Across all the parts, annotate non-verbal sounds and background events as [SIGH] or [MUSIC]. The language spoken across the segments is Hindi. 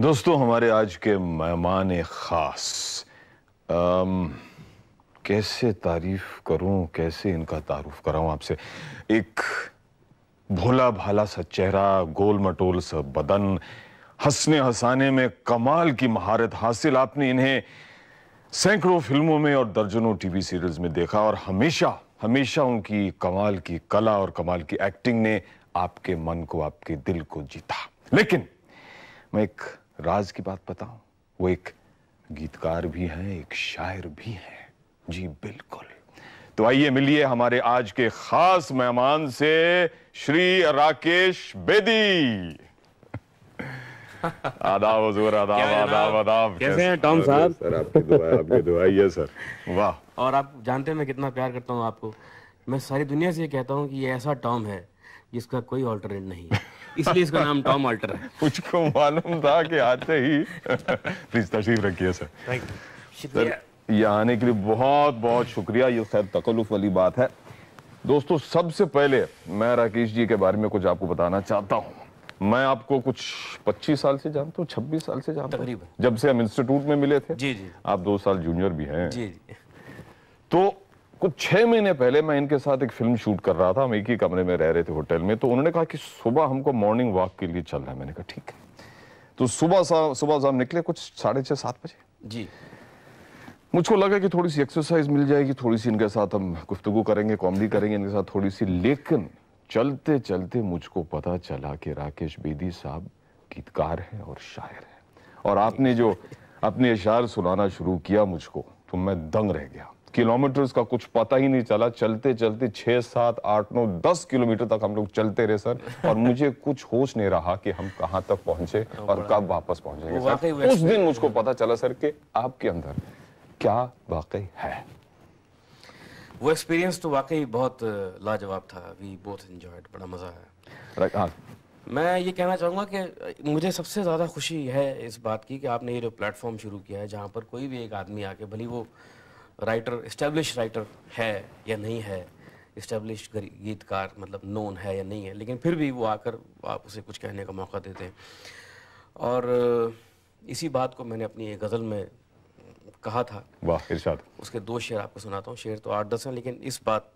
दोस्तों हमारे आज के मेहमान खास आम, कैसे तारीफ करूं कैसे इनका तारुफ कराऊं आपसे एक भोला भाला सा चेहरा गोल मटोल सा बदन हंसने हंसाने में कमाल की महारत हासिल आपने इन्हें सैकड़ों फिल्मों में और दर्जनों टीवी सीरियल्स में देखा और हमेशा हमेशा उनकी कमाल की कला और कमाल की एक्टिंग ने आपके मन को आपके दिल को जीता लेकिन मैं एक राज की बात बताऊं वो एक गीतकार भी है एक शायर भी है जी बिल्कुल तो आइए मिलिए हमारे आज के खास मेहमान से श्री राकेश बेदी [LAUGHS] आदाब हजूर आदाब आदाब आदाब कैसे हैं टॉम साहब सर आपकी दुआ आपकी दुआ ये सर वाह और आप जानते हैं मैं कितना प्यार करता हूं आपको मैं सारी दुनिया से ये कहता हूं कि ये ऐसा टॉम है जिसका कोई ऑल्टरनेट नहीं है इसलिए इसका नाम टॉम ऑल्टर है [LAUGHS] मुझको मालूम था कि आते ही [LAUGHS] प्लीज तशरीफ रखिए सर थैंक यू सर ये आने के लिए बहुत बहुत शुक्रिया ये खैर तकल्लुफ़ वाली बात है दोस्तों सबसे पहले मैं राकेश जी के बारे में कुछ आपको बताना चाहता हूँ मैं आपको कुछ 25 साल से जानता हूँ 26 साल से जानता हूँ जब से हम इंस्टीट्यूट में मिले थे जी जी आप दो साल जूनियर भी हैं जी जी तो कुछ छः महीने पहले मैं इनके साथ एक फिल्म शूट कर रहा था हम एक ही कमरे में रह रहे थे होटल में तो उन्होंने कहा कि सुबह हमको मॉर्निंग वॉक के लिए चलना है मैंने कहा ठीक है तो सुबह सा सुबह से निकले कुछ साढ़े छः सात बजे जी मुझको लगा कि थोड़ी सी एक्सरसाइज मिल जाएगी थोड़ी सी इनके साथ हम गुफ्तगु करेंगे कॉमेडी करेंगे इनके साथ थोड़ी सी लेकिन चलते चलते मुझको पता चला कि राकेश बेदी साहब गीतकार हैं और शायर हैं और आपने जो अपने इशार सुनाना शुरू किया मुझको तो मैं दंग रह गया किलोमीटर्स का कुछ पता ही नहीं चला चलते चलते छह सात आठ नौ दस किलोमीटर तक हम लोग चलते रहे सर [LAUGHS] और मुझे कुछ होश नहीं रहा कि हम कहां तक पहुंचे तो और कब वापस पहुंचेंगे सर उस दिन मुझको पता चला सर कि आपके अंदर क्या वाकई है वो एक्सपीरियंस तो वाकई बहुत लाजवाब था वी बोथ एंजॉयड बड़ा मज़ा आया right, हाँ. मैं ये कहना चाहूँगा कि मुझे सबसे ज़्यादा खुशी है इस बात की कि आपने ये जो प्लेटफॉर्म शुरू किया है जहाँ पर कोई भी एक आदमी आके भली वो राइटर इस्टेब्लिश राइटर है या नहीं है इस्टेब्लिश गीतकार मतलब नोन है या नहीं है लेकिन फिर भी वो आकर आप उसे कुछ कहने का मौका देते हैं और इसी बात को मैंने अपनी गज़ल में कहा था वाह इरशाद उसके दो शेर आपको सुनाता हूँ शेर तो आठ दस हैं लेकिन इस बात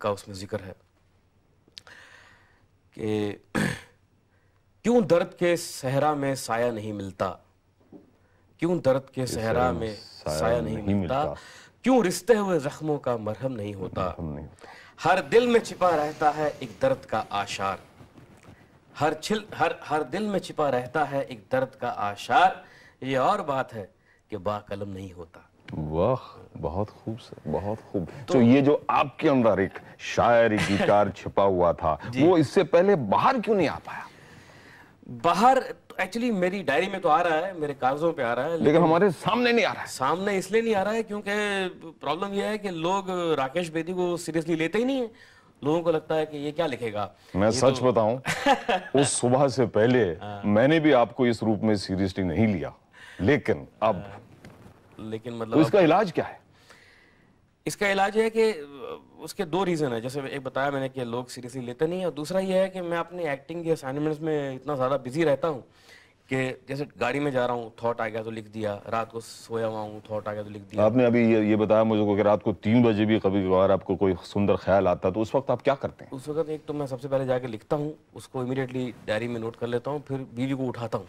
का उसमें जिक्र है कि [CLEARS THROAT] क्यों दर्द के सहरा में साया नहीं मिलता क्यों दर्द के सहरा में साया नहीं मिलता क्यों रिश्ते हुए जख्मों का मरहम नहीं होता हर दिल में छिपा रहता है एक दर्द का आशार हर छिल हर हर दिल में छिपा रहता है एक दर्द का आशार ये और बात है कि बाकलम नहीं होता वाह बहुत खूब सर बहुत खूब तो, तो ये जो आपके अंदर एक शायर [LAUGHS] गीकार छिपा हुआ था वो इससे पहले बाहर क्यों नहीं आ पाया बाहर तो एक्चुअली मेरी डायरी में तो आ रहा है मेरे कागजों पे आ रहा है लेकिन, लेकिन हमारे सामने नहीं आ रहा है सामने इसलिए नहीं आ रहा है क्योंकि प्रॉब्लम यह है कि लोग राकेश बेदी को सीरियसली लेते ही नहीं है लोगों को लगता है कि ये क्या लिखेगा मैं सच तो... बताऊं [LAUGHS] उस सुबह से पहले आ, हाँ। मैंने भी आपको इस रूप में सीरियसली नहीं लिया लेकिन हाँ। अब आ, लेकिन मतलब तो इसका इलाज क्या है इसका इलाज है कि उसके दो रीज़न है जैसे एक बताया मैंने कि लोग सीरियसली लेते नहीं और दूसरा ये है कि मैं अपने एक्टिंग के असाइनमेंट्स में इतना ज़्यादा बिजी रहता हूँ कि जैसे गाड़ी में जा रहा हूँ थॉट आ गया तो लिख दिया रात को सोया हुआ हूँ थॉट आ गया तो लिख दिया आपने अभी ये, ये बताया मुझे कि रात को तीन बजे भी कभी कभार आपको कोई सुंदर ख्याल आता तो उस वक्त आप क्या करते हैं उस वक्त एक तो मैं सबसे पहले जाके लिखता हूँ उसको इमीडिएटली डायरी में नोट कर लेता हूँ फिर बीवी को उठाता हूँ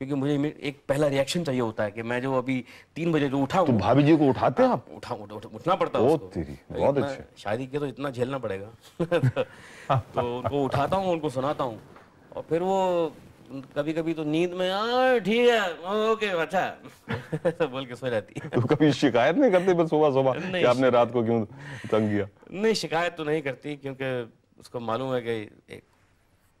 क्योंकि मुझे एक पहला रिएक्शन चाहिए होता है कि मैं जो अभी तीन बजे जो उठा तो भाभी जी को उठाते हैं आप हाँ, उठा, उठा, उठा उठना पड़ता है बहुत अच्छे शादी के तो इतना झेलना पड़ेगा [LAUGHS] तो उनको उठाता हूँ उनको सुनाता हूँ और फिर वो कभी कभी तो नींद में ठीक है ओके अच्छा [LAUGHS] तो बोल के सो जाती है तो कभी शिकायत नहीं करती बस सुबह सुबह कि आपने रात को क्यों तंग किया नहीं शिकायत तो नहीं करती क्योंकि उसको मालूम है कि एक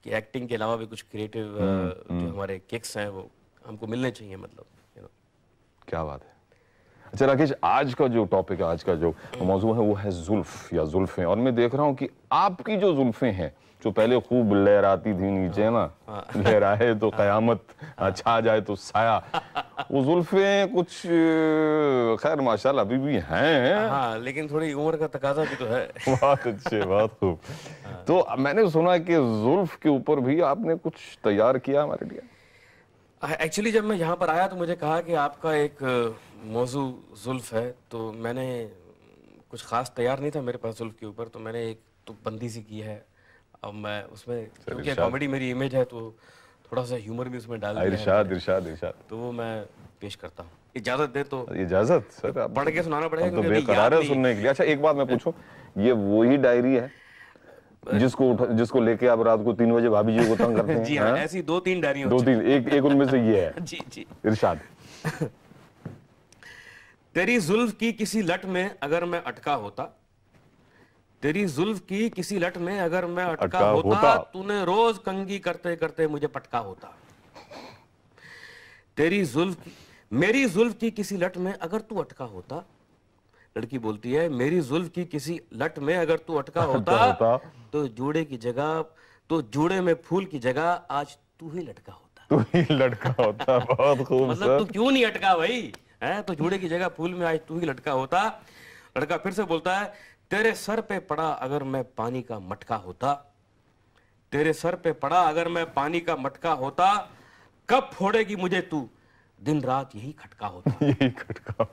कि एक्टिंग के अलावा भी कुछ क्रिएटिव हम्म, जो हम्म। हमारे किक्स हैं वो हमको मिलने चाहिए मतलब यू नो क्या बात है अच्छा राकेश आज का जो टॉपिक है आज का जो मौजू है वो है जुल्फ या जुल्फे और मैं देख रहा हूँ कि आपकी जो जुल्फे हैं जो पहले खूब लहराती थी नीचे ना हाँ। लहराए तो हाँ। कयामत हाँ। छा जाए तो साया वो जुल्फे कुछ खैर माशाल्लाह अभी भी हैं लेकिन थोड़ी उम्र का तकाजा भी तो है बहुत अच्छे बहुत खूब तो मैंने सुना कि जुल्फ के ऊपर भी आपने कुछ तैयार किया हमारे लिए एक्चुअली जब मैं यहाँ पर आया तो मुझे कहा कि आपका एक मौजू जुल्फ है तो मैंने कुछ ख़ास तैयार नहीं था मेरे पास जुल्फ के ऊपर तो मैंने एक तो बंदी सी की है अब मैं उसमें क्योंकि कॉमेडी मेरी इमेज है तो थोड़ा सा ह्यूमर भी उसमें डाल इरशाद इरशाद इरशाद तो वो मैं पेश करता हूँ इजाजत दे तो इजाजत सर पढ़ के सुनाना पड़ेगा तो बेकरार है सुनने के लिए अच्छा एक बात मैं पूछूं ये वही डायरी है जिसको जिसको लेके आप रात को तीन बजे भाभी जी को तंग करते [LAUGHS] हैं जी हाँ? हाँ, ऐसी दो तीन डायरी दो तीन एक एक उनमें से ये है [LAUGHS] जी जी इरशाद [LAUGHS] तेरी जुल्फ की किसी लट में अगर मैं अटका होता तेरी जुल्फ की किसी लट में अगर मैं अटका, अटका होता, होता। तूने रोज कंगी करते करते मुझे पटका होता तेरी जुल्फ मेरी जुल्फ की किसी लट में अगर तू अटका होता लड़की बोलती है मेरी जुल्फ की किसी लट में अगर तू अटका [LAUGHS] होता, तो जूड़े की जगह तो जूड़े में फूल की जगह आज तू ही लटका होता तू ही लटका होता [LAUGHS] बहुत खूब मतलब तू क्यों नहीं अटका भाई है तो जूड़े की जगह फूल में आज तू ही लटका होता लड़का फिर से बोलता है तेरे सर पे पड़ा अगर मैं पानी का मटका होता तेरे सर पे पड़ा अगर मैं पानी का मटका होता कब फोड़ेगी मुझे तू दिन रात यही खटका होता [LAUGHS] यही खटका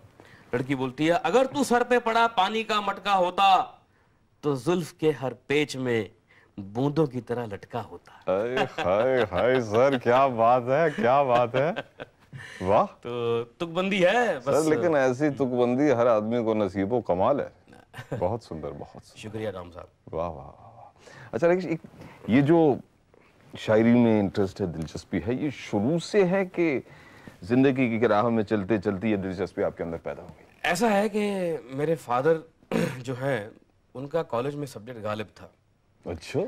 लड़की बोलती है अगर तू सर पे पड़ा पानी का मटका होता तो जुल्फ के हर पेच में बूंदों की तरह लटका होता हाय हाय सर क्या बात है क्या बात है वाह तो तुकबंदी है बस सर लेकिन ऐसी तुकबंदी हर आदमी को नसीब हो कमाल है बहुत सुंदर बहुत सुन्दर। शुक्रिया राम साहब वाह वाह अच्छा एक ये जो शायरी में इंटरेस्ट है दिलचस्पी है ये शुरू से है कि ज़िंदगी की राह में चलते चलते ये दिलचस्पी आपके अंदर पैदा हो गई ऐसा है कि मेरे फादर [CLEARS THROAT] जो हैं उनका कॉलेज में सब्जेक्ट गालिब था अच्छा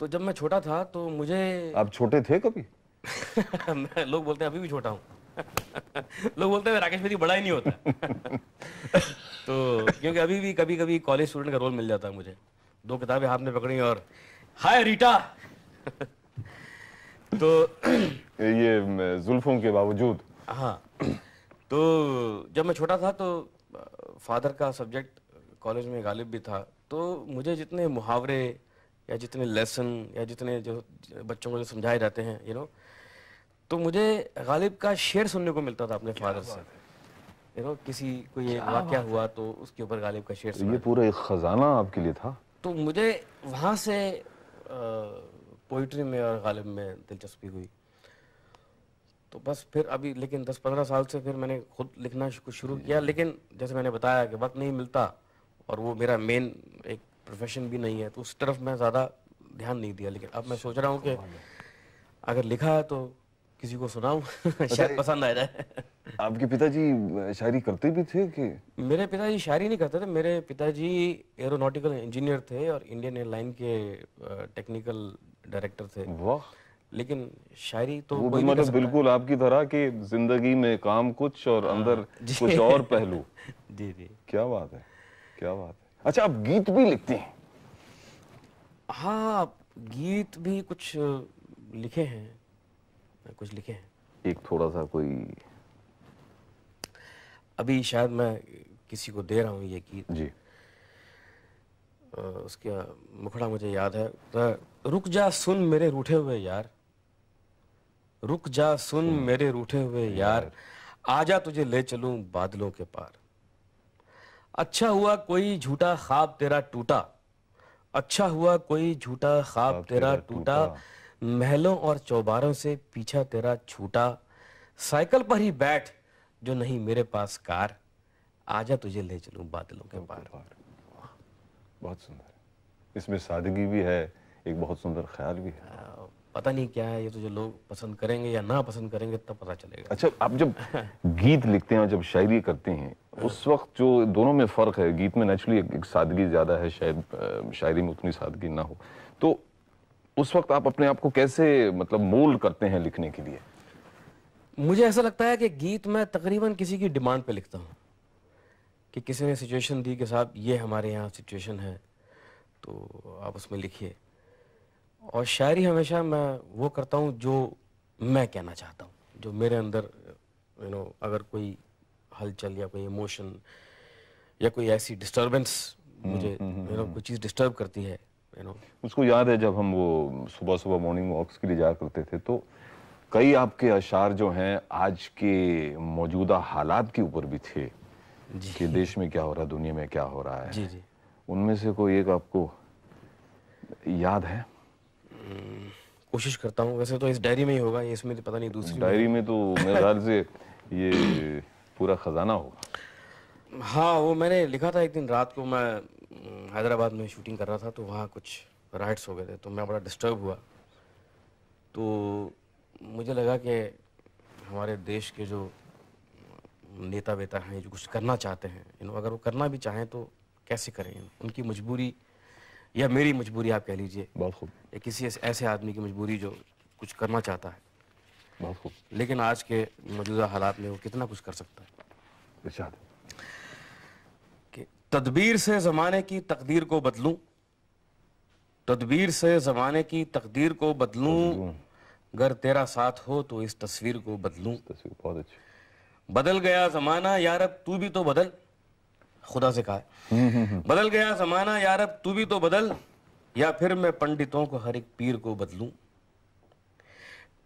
तो जब मैं छोटा था तो मुझे आप छोटे थे कभी [LAUGHS] मैं लोग बोलते हैं अभी भी छोटा हूँ [LAUGHS] लोग बोलते हैं राकेश मेरी तो बड़ा ही नहीं होता [LAUGHS] तो क्योंकि अभी भी कभी कभी कॉलेज स्टूडेंट का रोल मिल जाता है मुझे दो किताबें हाथ में पकड़ी और हाय रीटा तो [COUGHS] ये जुल्फों के बावजूद हाँ तो जब मैं छोटा था तो फादर का सब्जेक्ट कॉलेज में गालिब भी था तो मुझे जितने मुहावरे या जितने लेसन या जितने जो बच्चों को जो समझाए जाते हैं यू नो तो मुझे गालिब का शेर सुनने को मिलता था अपने फादर से यू नो किसी को ये वाक्य हुआ तो उसके ऊपर गालिब का शेर ये पूरा एक खजाना आपके लिए था तो मुझे वहाँ से पोइट्री में और गालिब में दिलचस्पी हुई तो बस फिर अभी लेकिन 10-15 साल से फिर मैंने खुद लिखना शुरू किया हम्म। लेकिन जैसे मैंने बताया कि वक्त नहीं मिलता और वो मेरा मेन एक प्रोफेशन भी नहीं है तो उस तरफ मैं ज़्यादा ध्यान नहीं दिया लेकिन अब मैं सोच रहा हूँ कि अगर लिखा है तो किसी को सुनाऊं अच्छा, शायद पसंद आ जाए आपके पिताजी शायरी करते भी थे कि मेरे पिताजी शायरी नहीं करते थे मेरे पिताजी एरोनॉटिकल इंजीनियर थे और इंडियन एयरलाइन के टेक्निकल डायरेक्टर थे वाह लेकिन शायरी तो वो मतलब बिल्कुल आपकी तरह कि जिंदगी में काम कुछ और आ, हाँ। अंदर कुछ और पहलू [LAUGHS] जी जी क्या बात है क्या बात है अच्छा आप गीत भी लिखते हैं हाँ गीत भी कुछ लिखे हैं कुछ लिखे हैं एक थोड़ा सा कोई अभी शायद मैं किसी को दे रहा हूँ ये गीत जी उसका मुखड़ा मुझे याद है तो रुक जा सुन मेरे रूठे हुए यार रुक जा सुन मेरे रूठे हुए यार आजा तुझे ले चलूं बादलों के पार अच्छा हुआ कोई झूठा ख्वाब तेरा टूटा अच्छा हुआ कोई झूठा ख्वाब तेरा टूटा महलों और चौबारों से पीछा तेरा छूटा साइकिल पर ही बैठ जो नहीं मेरे पास कार आजा तुझे ले चलूं बादलों के पार बहुत सुंदर इसमें सादगी भी है एक बहुत सुंदर ख्याल भी है पता नहीं क्या है ये तो जो लोग पसंद करेंगे या ना पसंद करेंगे तब पता चलेगा अच्छा आप जब [LAUGHS] गीत लिखते हैं जब शायरी करते हैं उस वक्त जो दोनों में फ़र्क है गीत में नेचुरली एक, एक सादगी ज़्यादा है शायद शायरी में उतनी सादगी ना हो तो उस वक्त आप अपने आप को कैसे मतलब मोल करते हैं लिखने के लिए मुझे ऐसा लगता है कि गीत मैं तकरीबन किसी की डिमांड पे लिखता हूँ कि किसी ने सिचुएशन दी कि साहब ये हमारे यहाँ सिचुएशन है तो आप उसमें लिखिए और शायरी हमेशा मैं वो करता हूँ जो मैं कहना चाहता हूँ जो मेरे अंदर यू नो अगर कोई हलचल या कोई इमोशन या कोई ऐसी डिस्टरबेंस हम्म, मुझे यू हम्म, नो हम्म, कोई चीज़ डिस्टर्ब करती है यू नो उसको याद है जब हम वो सुबह सुबह मॉर्निंग वॉक्स के लिए जाया करते थे तो कई आपके अशार जो हैं आज के मौजूदा हालात के ऊपर भी थे कि देश में क्या हो रहा है दुनिया में क्या हो रहा है जी जी उनमें से कोई एक आपको याद है कोशिश करता हूँ वैसे तो इस डायरी में ही होगा ये इसमें तो पता नहीं दूसरी डायरी में तो मेरे ख्याल से ये पूरा ख़जाना होगा हाँ वो मैंने लिखा था एक दिन रात को मैं हम्म, हैदराबाद में शूटिंग कर रहा था तो वहाँ कुछ राइट्स हो गए थे तो मैं बड़ा डिस्टर्ब हुआ तो मुझे लगा कि हमारे देश के जो नेता वेता हैं जो कुछ करना चाहते हैं इन अगर वो करना भी चाहें तो कैसे करें उनकी मजबूरी या मेरी मजबूरी आप कह लीजिए बहुत खूब या किसी ऐसे आदमी की मजबूरी जो कुछ करना चाहता है बहुत खूब लेकिन आज के मौजूदा हालात में वो कितना कुछ कर सकता है कि तदबीर से ज़माने की तकदीर को बदलू तदबीर से ज़माने की तकदीर को बदलू अगर तेरा साथ हो तो इस तस्वीर को बदलू तस्वीर बहुत अच्छी बदल गया ज़माना यार अब तू भी तो बदल खुदा से कहा हम्म, हम्म, हम्म। बदल गया जमाना यार अब तू भी तो बदल या फिर मैं पंडितों को हर एक पीर को बदलूं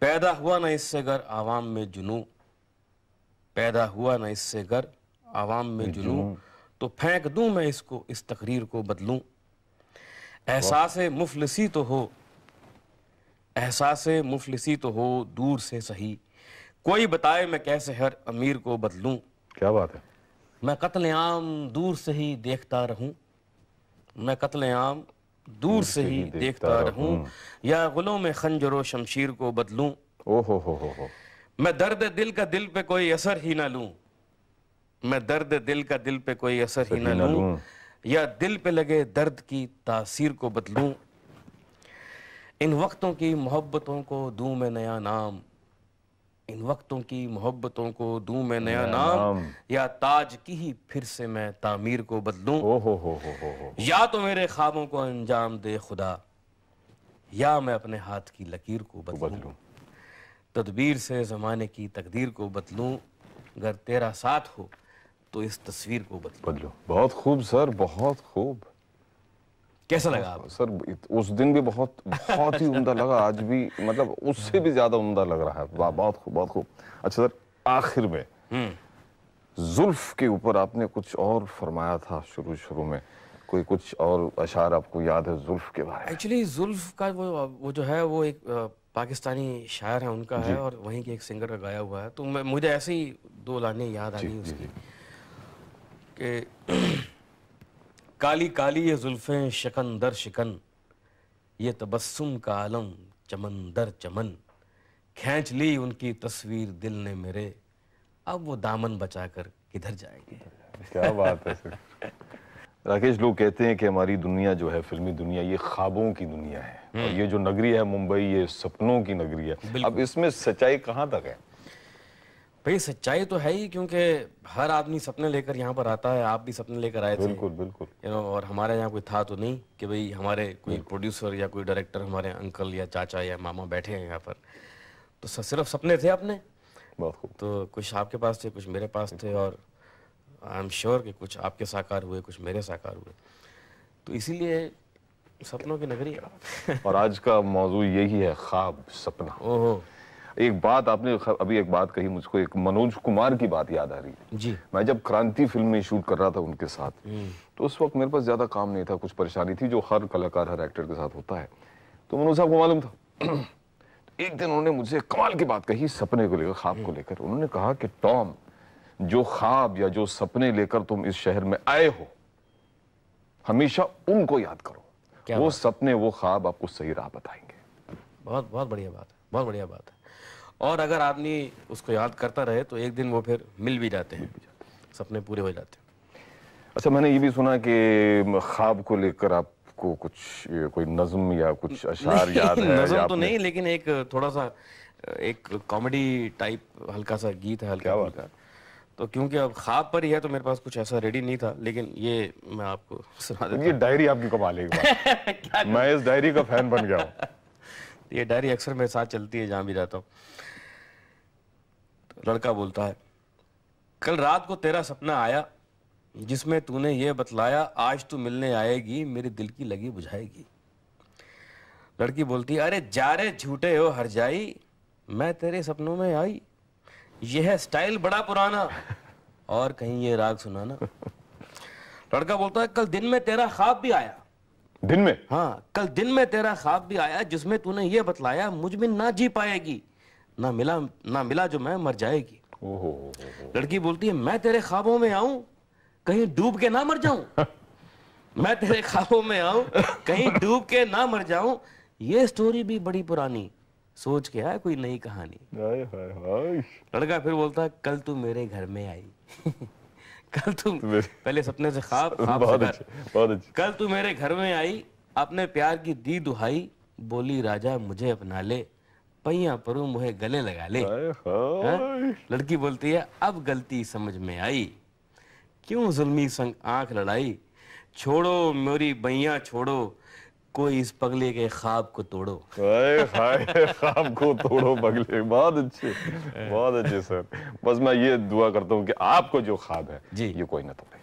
पैदा हुआ ना इससे घर आवाम में जुनू पैदा हुआ ना इससे घर आवाम में जुनू तो फेंक दूं मैं इसको इस तकरीर को बदलूं एहसास मुफलसी तो हो एहसास मुफलसी तो हो दूर से सही कोई बताए मैं कैसे हर अमीर को बदलूं क्या बात है मैं कत्ल आम दूर से ही देखता रहूं मैं कत्ल आम दूर से ही देखता रहूं या गुलों में खंजर शमशीर को बदलूं ओ हो हो हो मैं दर्द दिल का दिल पे कोई असर ही ना लूं मैं दर्द दिल का दिल पे कोई असर ही ना लूं या दिल पे लगे दर्द की तासीर को बदलूं इन वक्तों की मोहब्बतों को दूं मैं नया नाम इन वक्तों की मोहब्बतों को दू मैं नया नाम या ताज की ही फिर से मैं तामीर को बदलू हो हो हो हो हो या तो मेरे ख्वाबों को अंजाम दे खुदा या मैं अपने हाथ की लकीर को बदलू तदबीर से ज़माने की तकदीर को बदलू अगर तेरा साथ हो तो इस तस्वीर को बदलू बहुत खूब सर बहुत खूब कैसा लगा आप? सर उस दिन भी बहुत बहुत ही उम्दा लगा आज भी मतलब उससे भी ज्यादा उम्दा लग रहा है वाह बहुत खूब बहुत खूब अच्छा सर आखिर में हम्म। जुल्फ के ऊपर आपने कुछ और फरमाया था शुरू शुरू में कोई कुछ और अशार आपको याद है जुल्फ के बारे में एक्चुअली जुल्फ का वो वो जो है वो एक पाकिस्तानी शायर है उनका है और वहीं के एक सिंगर का गाया हुआ है तो मैं मुझे ऐसे ही दो लाने याद आ गई उसकी [CLEARS THROAT] काली काली ये जुल्फ़ें शिकन दर शिकन ये तबस्सुम का आलम चमन दर चमन खींच ली उनकी तस्वीर दिल ने मेरे अब वो दामन बचा कर किधर जाएंगे क्या बात है राकेश लोग कहते हैं कि हमारी दुनिया जो है फिल्मी दुनिया ये ख्वाबों की दुनिया है और हम्म। ये जो नगरी है मुंबई ये सपनों की नगरी है अब इसमें सच्चाई कहाँ तक है भाई सच्चाई तो है ही क्योंकि हर आदमी सपने लेकर यहाँ पर आता है आप भी सपने लेकर आए थे बिल्कुल बिल्कुल यू नो और हमारे यहाँ कोई था तो नहीं कि भाई हमारे कोई प्रोड्यूसर हम्म। या कोई डायरेक्टर हमारे अंकल या चाचा या मामा बैठे हैं यहाँ पर तो सिर्फ सपने थे अपने तो कुछ आपके पास थे कुछ मेरे पास थे और आई एम श्योर कि कुछ आपके साकार हुए कुछ मेरे साकार हुए तो इसीलिए सपनों की नगरी और आज का मौजूद यही है ख्वाब सपना ओहो एक बात आपने अभी एक बात कही मुझको एक मनोज कुमार की बात याद आ रही है जी मैं जब क्रांति फिल्म में शूट कर रहा था उनके साथ हम्म। तो उस वक्त मेरे पास ज़्यादा काम नहीं था कुछ परेशानी थी जो हर कलाकार हर एक्टर के साथ होता है तो मनोज साहब को मालूम था [CLEARS THROAT] तो एक दिन उन्होंने मुझे कमाल की बात कही सपने को लेकर ख्वाब को हम्म। लेकर उन्होंने कहा कि टॉम जो ख्वाब या जो सपने लेकर तुम इस शहर में आए हो हमेशा उनको याद करो वो सपने वो ख्वाब आपको सही राह बताएंगे बहुत बहुत बढ़िया बात है बहुत बढ़िया बात है और अगर आदमी उसको याद करता रहे तो एक दिन वो फिर मिल भी जाते हैं सपने पूरे हो जाते हैं अच्छा मैंने ये भी सुना कि ख्वाब को लेकर आपको कुछ कोई नज्म या कुछ अशार याद है या तो नहीं लेकिन एक थोड़ा सा एक कॉमेडी टाइप हल्का सा गीत है हल्का हल्का तो क्योंकि अब ख्वाब पर ही है तो मेरे पास कुछ ऐसा रेडी नहीं था लेकिन ये मैं आपको [LAUGHS] सुना देता ये डायरी आपकी कमाल है [LAUGHS] मैं इस डायरी का फैन बन गया हूँ [LAUGHS] ये डायरी अक्सर मेरे साथ चलती है जहां भी जाता हूं तो लड़का बोलता है कल रात को तेरा सपना आया जिसमें तूने ये बतलाया आज तू मिलने आएगी मेरे दिल की लगी बुझाएगी लड़की बोलती है अरे जा रहे झूठे हो हर जाई मैं तेरे सपनों में आई यह स्टाइल बड़ा पुराना और कहीं ये राग सुनाना लड़का बोलता है कल दिन में तेरा ख्वाब भी आया दिन में हाँ कल दिन में तेरा ख्वाब भी आया जिसमें तूने ये बतलाया मुझ में ना जी पाएगी ना मिला ना मिला जो मैं मर जाएगी ओहो, ओहो। लड़की बोलती है मैं तेरे ख्वाबों में आऊं कहीं डूब के ना मर जाऊं [LAUGHS] मैं तेरे ख्वाबों में आऊं कहीं डूब के ना मर जाऊं ये स्टोरी भी बड़ी पुरानी सोच के आया कोई नई कहानी लड़का फिर बोलता कल तू मेरे घर में आई [LAUGHS] कल तुम तो पहले सपने से ख्वाब [LAUGHS] बहुत अच्छे बहुत कल तू मेरे घर में आई अपने प्यार की दी दुहाई बोली राजा मुझे अपना ले पहिया पर मुहे गले लगा ले हाँ? लड़की बोलती है अब गलती समझ में आई क्यों जुल्मी संग आंख लड़ाई छोड़ो मेरी बैया छोड़ो कोई इस पगले के ख्वाब को तोड़ो हाय ख्वाब को तोड़ो पगले बहुत अच्छे बहुत अच्छे सर बस मैं ये दुआ करता हूँ कि आपको जो ख्वाब है जी ये कोई ना तोड़े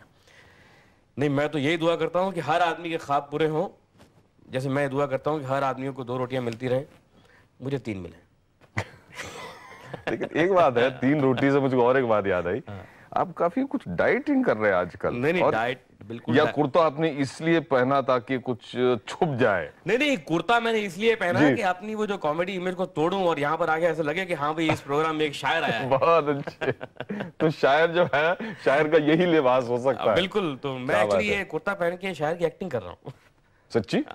नहीं मैं तो यही दुआ करता हूँ कि हर आदमी के ख्वाब पूरे हों जैसे मैं दुआ करता हूँ कि हर आदमी को दो रोटियाँ मिलती रहें मुझे तीन मिले लेकिन एक बात है तीन रोटी से मुझे और एक बात याद आई हाँ। आप काफी कुछ डाइटिंग कर रहे हैं आजकल नहीं नहीं डाइट बिल्कुल या कुर्ता आपने इसलिए पहना ताकि कुछ छुप जाए नहीं नहीं कुर्ता मैंने इसलिए पहना कि अपनी वो जो कॉमेडी इमेज को तोड़ूं और यहाँ पर आगे ऐसा लगे कि हाँ भाई इस प्रोग्राम में एक शायर आया [LAUGHS] बहुत अच्छे तो शायर जो है शायर का यही लिबास हो सकता है बिल्कुल तो मैं एक्चुअली ये कुर्ता पहन के शायर की एक्टिंग कर रहा हूँ सच्ची [LAUGHS]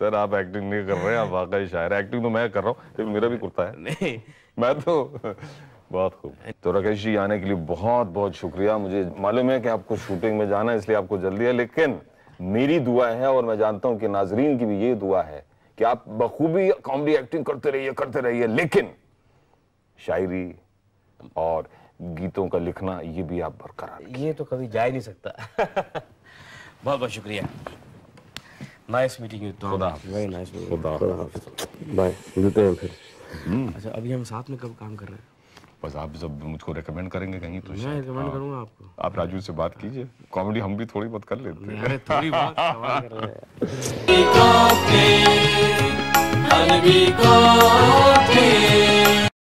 सर आप एक्टिंग नहीं कर रहे हैं आप वाकई शायर एक्टिंग तो मैं कर रहा हूँ मेरा भी कुर्ता है नहीं मैं तो बहुत खूब तो राकेश जी आने के लिए बहुत बहुत शुक्रिया मुझे मालूम है कि आपको शूटिंग में जाना है इसलिए आपको जल्दी है लेकिन मेरी दुआ है और मैं जानता हूँ कि नाजरीन की भी ये दुआ है कि आप बखूबी कॉमेडी एक्टिंग करते रहिए करते रहिए लेकिन शायरी और गीतों का लिखना ये भी आप बरकरार ये तो कभी जा ही नहीं सकता [LAUGHS] बहुत बहुत शुक्रिया नाइस मीटिंग यू खुदा वेरी नाइस खुदा बाय मिलते हैं फिर हम्म। अच्छा अभी हम साथ में कब काम कर रहे हैं बस आप जब मुझको रेकमेंड करेंगे कहीं तो मैं रेकमेंड हाँ। करूंगा आपको आप राजू से बात कीजिए कॉमेडी हम भी थोड़ी बहुत कर लेते हैं थोड़ी बहुत कर रहे हैं